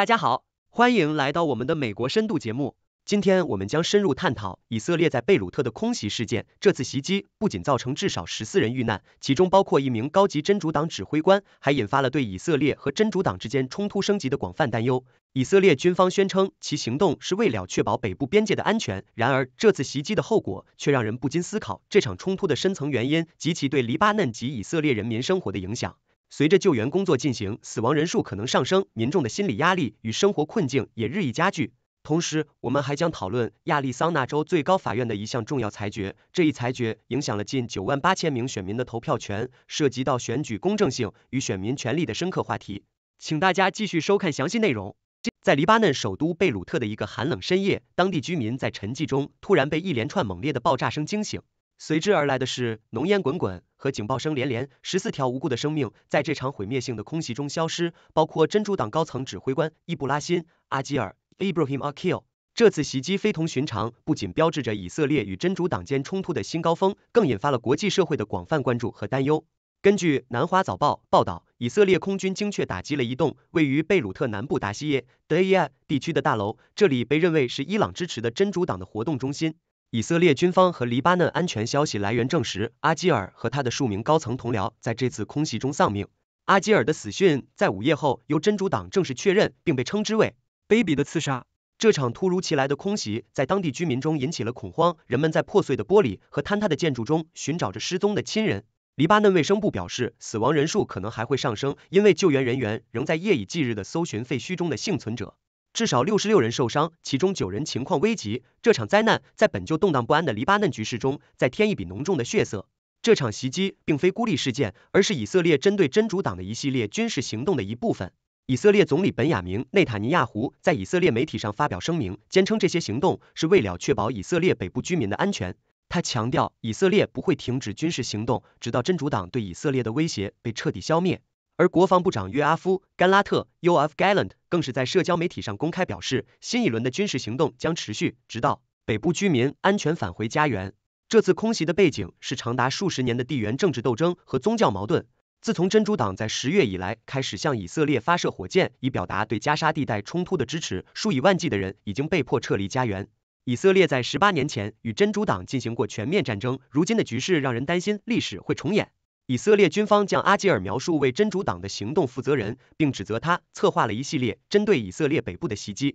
大家好，欢迎来到我们的美国深度节目。今天我们将深入探讨以色列在贝鲁特的空袭事件。这次袭击不仅造成至少十四人遇难，其中包括一名高级真主党指挥官，还引发了对以色列和真主党之间冲突升级的广泛担忧。以色列军方宣称其行动是为了确保北部边界的安全，然而这次袭击的后果却让人不禁思考这场冲突的深层原因及其对黎巴嫩及以色列人民生活的影响。随着救援工作进行，死亡人数可能上升，民众的心理压力与生活困境也日益加剧。同时，我们还将讨论亚利桑那州最高法院的一项重要裁决，这一裁决影响了近九万八千名选民的投票权，涉及到选举公正性与选民权利的深刻话题。请大家继续收看详细内容。在黎巴嫩首都贝鲁特的一个寒冷深夜，当地居民在沉寂中突然被一连串猛烈的爆炸声惊醒。随之而来的是浓烟滚滚和警报声连连，十四条无辜的生命在这场毁灭性的空袭中消失，包括真主党高层指挥官伊布拉辛·阿基尔 （Ibrahim a k i l 这次袭击非同寻常，不仅标志着以色列与真主党间冲突的新高峰，更引发了国际社会的广泛关注和担忧。根据《南华早报》报道，以色列空军精确打击了一栋位于贝鲁特南部达西耶 d e i 地区的大楼，这里被认为是伊朗支持的真主党的活动中心。以色列军方和黎巴嫩安全消息来源证实，阿基尔和他的数名高层同僚在这次空袭中丧命。阿基尔的死讯在午夜后由真主党正式确认，并被称之为卑鄙的刺杀。这场突如其来的空袭在当地居民中引起了恐慌，人们在破碎的玻璃和坍塌的建筑中寻找着失踪的亲人。黎巴嫩卫生部表示，死亡人数可能还会上升，因为救援人员仍在夜以继日的搜寻废墟中的幸存者。至少六十六人受伤，其中九人情况危急。这场灾难在本就动荡不安的黎巴嫩局势中再添一笔浓重的血色。这场袭击并非孤立事件，而是以色列针对真主党的一系列军事行动的一部分。以色列总理本雅明·内塔尼亚胡在以色列媒体上发表声明，坚称这些行动是为了确保以色列北部居民的安全。他强调，以色列不会停止军事行动，直到真主党对以色列的威胁被彻底消灭。而国防部长约阿夫·甘拉特 u f Gallant） 更是在社交媒体上公开表示，新一轮的军事行动将持续，直到北部居民安全返回家园。这次空袭的背景是长达数十年的地缘政治斗争和宗教矛盾。自从珍珠党在十月以来开始向以色列发射火箭，以表达对加沙地带冲突的支持，数以万计的人已经被迫撤离家园。以色列在十八年前与珍珠党进行过全面战争，如今的局势让人担心历史会重演。以色列军方将阿基尔描述为真主党的行动负责人，并指责他策划了一系列针对以色列北部的袭击。《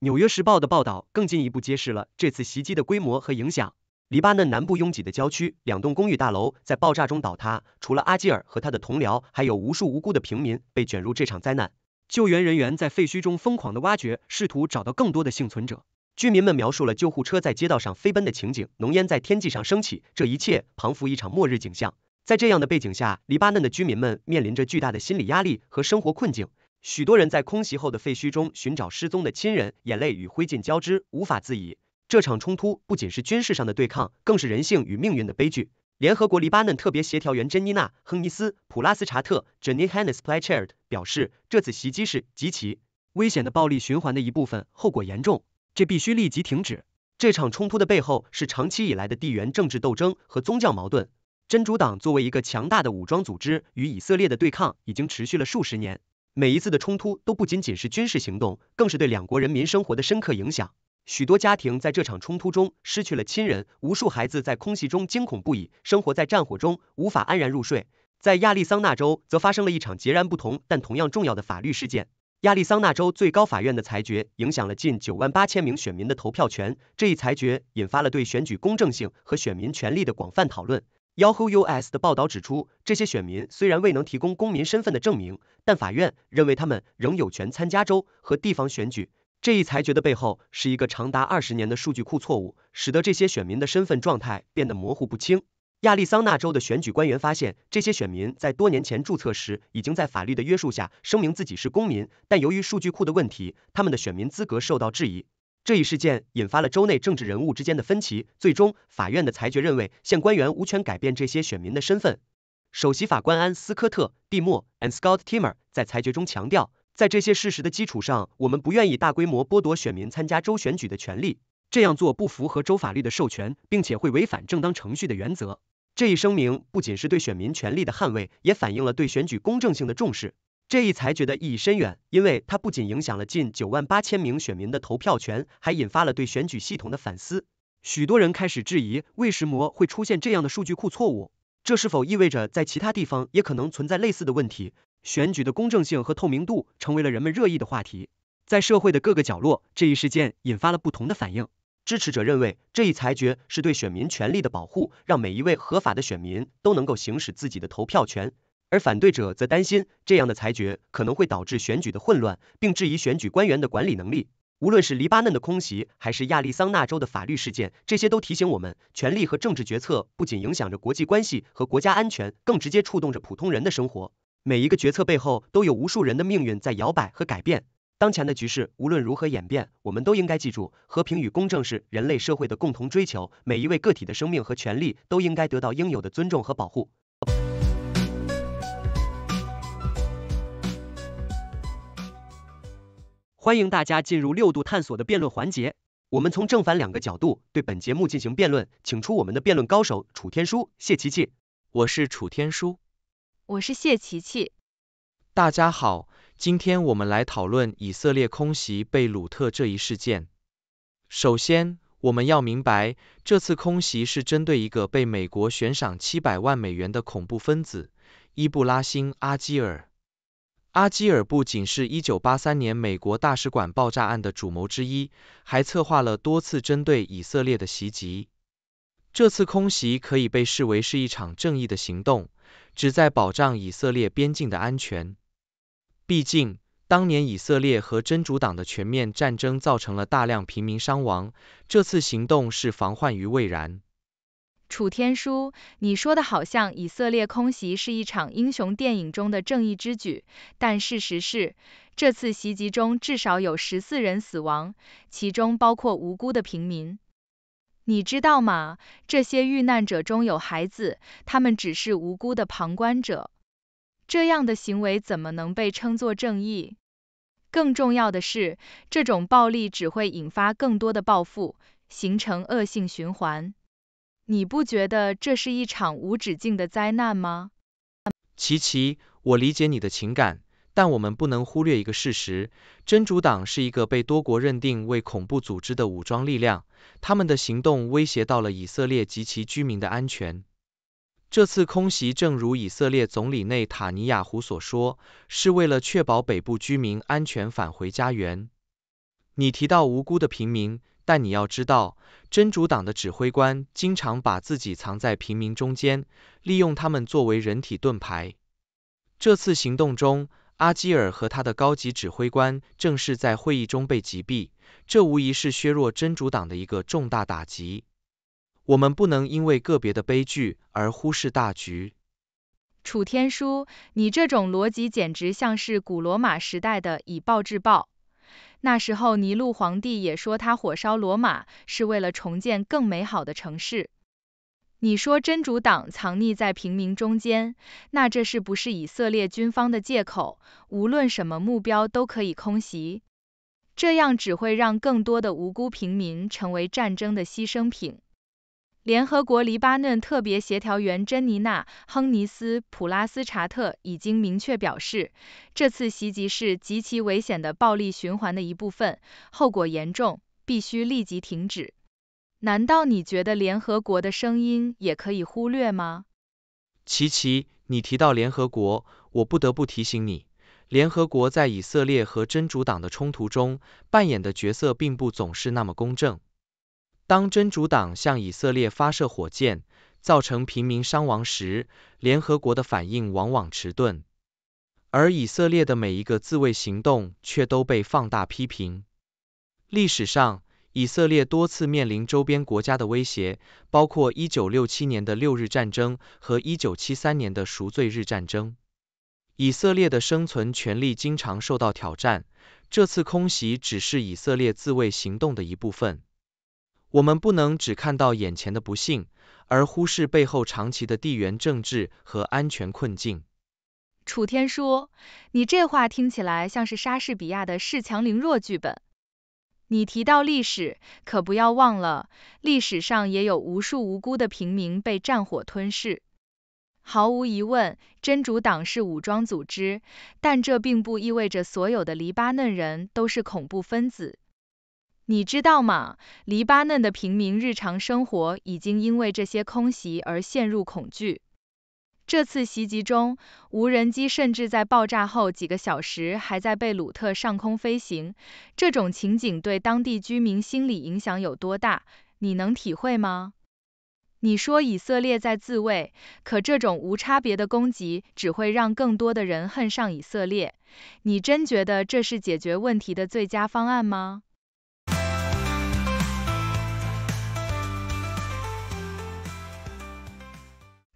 纽约时报》的报道更进一步揭示了这次袭击的规模和影响。黎巴嫩南部拥挤的郊区，两栋公寓大楼在爆炸中倒塌。除了阿基尔和他的同僚，还有无数无辜的平民被卷入这场灾难。救援人员在废墟中疯狂的挖掘，试图找到更多的幸存者。居民们描述了救护车在街道上飞奔的情景，浓烟在天际上升起，这一切彷佛一场末日景象。在这样的背景下，黎巴嫩的居民们面临着巨大的心理压力和生活困境。许多人在空袭后的废墟中寻找失踪的亲人，眼泪与灰烬交织，无法自已。这场冲突不仅是军事上的对抗，更是人性与命运的悲剧。联合国黎巴嫩特别协调员珍妮娜·亨尼斯·普拉斯查特 （Jenny Hannes p l a c h e d 表示，这次袭击是极其危险的暴力循环的一部分，后果严重，这必须立即停止。这场冲突的背后是长期以来的地缘政治斗争和宗教矛盾。真主党作为一个强大的武装组织，与以色列的对抗已经持续了数十年。每一次的冲突都不仅仅是军事行动，更是对两国人民生活的深刻影响。许多家庭在这场冲突中失去了亲人，无数孩子在空气中惊恐不已，生活在战火中无法安然入睡。在亚利桑那州，则发生了一场截然不同但同样重要的法律事件。亚利桑那州最高法院的裁决影响了近九万八千名选民的投票权。这一裁决引发了对选举公正性和选民权利的广泛讨论。Yahoo US 的报道指出，这些选民虽然未能提供公民身份的证明，但法院认为他们仍有权参加州和地方选举。这一裁决的背后是一个长达二十年的数据库错误，使得这些选民的身份状态变得模糊不清。亚利桑那州的选举官员发现，这些选民在多年前注册时已经在法律的约束下声明自己是公民，但由于数据库的问题，他们的选民资格受到质疑。这一事件引发了州内政治人物之间的分歧，最终法院的裁决认为，县官员无权改变这些选民的身份。首席法官安斯科特蒂莫 a n d Scott Timmer） 在裁决中强调，在这些事实的基础上，我们不愿意大规模剥夺选民参加州选举的权利。这样做不符合州法律的授权，并且会违反正当程序的原则。这一声明不仅是对选民权利的捍卫，也反映了对选举公正性的重视。这一裁决的意义深远，因为它不仅影响了近九万八千名选民的投票权，还引发了对选举系统的反思。许多人开始质疑，为什么会出现这样的数据库错误？这是否意味着在其他地方也可能存在类似的问题？选举的公正性和透明度成为了人们热议的话题。在社会的各个角落，这一事件引发了不同的反应。支持者认为，这一裁决是对选民权利的保护，让每一位合法的选民都能够行使自己的投票权。而反对者则担心，这样的裁决可能会导致选举的混乱，并质疑选举官员的管理能力。无论是黎巴嫩的空袭，还是亚利桑那州的法律事件，这些都提醒我们，权力和政治决策不仅影响着国际关系和国家安全，更直接触动着普通人的生活。每一个决策背后，都有无数人的命运在摇摆和改变。当前的局势无论如何演变，我们都应该记住，和平与公正是人类社会的共同追求。每一位个体的生命和权利都应该得到应有的尊重和保护。欢迎大家进入六度探索的辩论环节，我们从正反两个角度对本节目进行辩论，请出我们的辩论高手楚天舒、谢琪琪。我是楚天舒，我是谢琪琪。大家好，今天我们来讨论以色列空袭贝鲁特这一事件。首先，我们要明白，这次空袭是针对一个被美国悬赏七百万美元的恐怖分子伊布拉辛·阿基尔。阿基尔不仅是一九八三年美国大使馆爆炸案的主谋之一，还策划了多次针对以色列的袭击。这次空袭可以被视为是一场正义的行动，旨在保障以色列边境的安全。毕竟，当年以色列和真主党的全面战争造成了大量平民伤亡，这次行动是防患于未然。楚天舒，你说的好像以色列空袭是一场英雄电影中的正义之举，但事实是，这次袭击中至少有十四人死亡，其中包括无辜的平民。你知道吗？这些遇难者中有孩子，他们只是无辜的旁观者。这样的行为怎么能被称作正义？更重要的是，这种暴力只会引发更多的报复，形成恶性循环。你不觉得这是一场无止境的灾难吗？琪琪，我理解你的情感，但我们不能忽略一个事实：真主党是一个被多国认定为恐怖组织的武装力量，他们的行动威胁到了以色列及其居民的安全。这次空袭正如以色列总理内塔尼亚胡所说，是为了确保北部居民安全返回家园。你提到无辜的平民。但你要知道，真主党的指挥官经常把自己藏在平民中间，利用他们作为人体盾牌。这次行动中，阿基尔和他的高级指挥官正是在会议中被击毙，这无疑是削弱真主党的一个重大打击。我们不能因为个别的悲剧而忽视大局。楚天舒，你这种逻辑简直像是古罗马时代的以暴制暴。那时候尼禄皇帝也说他火烧罗马是为了重建更美好的城市。你说真主党藏匿在平民中间，那这是不是以色列军方的借口？无论什么目标都可以空袭，这样只会让更多的无辜平民成为战争的牺牲品。联合国黎巴嫩特别协调员珍妮娜·亨尼斯普拉斯查特已经明确表示，这次袭击是极其危险的暴力循环的一部分，后果严重，必须立即停止。难道你觉得联合国的声音也可以忽略吗？琪琪，你提到联合国，我不得不提醒你，联合国在以色列和真主党的冲突中扮演的角色并不总是那么公正。当真主党向以色列发射火箭，造成平民伤亡时，联合国的反应往往迟钝，而以色列的每一个自卫行动却都被放大批评。历史上，以色列多次面临周边国家的威胁，包括一九六七年的六日战争和一九七三年的赎罪日战争。以色列的生存权利经常受到挑战，这次空袭只是以色列自卫行动的一部分。我们不能只看到眼前的不幸，而忽视背后长期的地缘政治和安全困境。楚天说：“你这话听起来像是莎士比亚的恃强凌弱剧本。你提到历史，可不要忘了，历史上也有无数无辜的平民被战火吞噬。毫无疑问，真主党是武装组织，但这并不意味着所有的黎巴嫩人都是恐怖分子。”你知道吗？黎巴嫩的平民日常生活已经因为这些空袭而陷入恐惧。这次袭击中，无人机甚至在爆炸后几个小时还在贝鲁特上空飞行，这种情景对当地居民心理影响有多大？你能体会吗？你说以色列在自卫，可这种无差别的攻击只会让更多的人恨上以色列。你真觉得这是解决问题的最佳方案吗？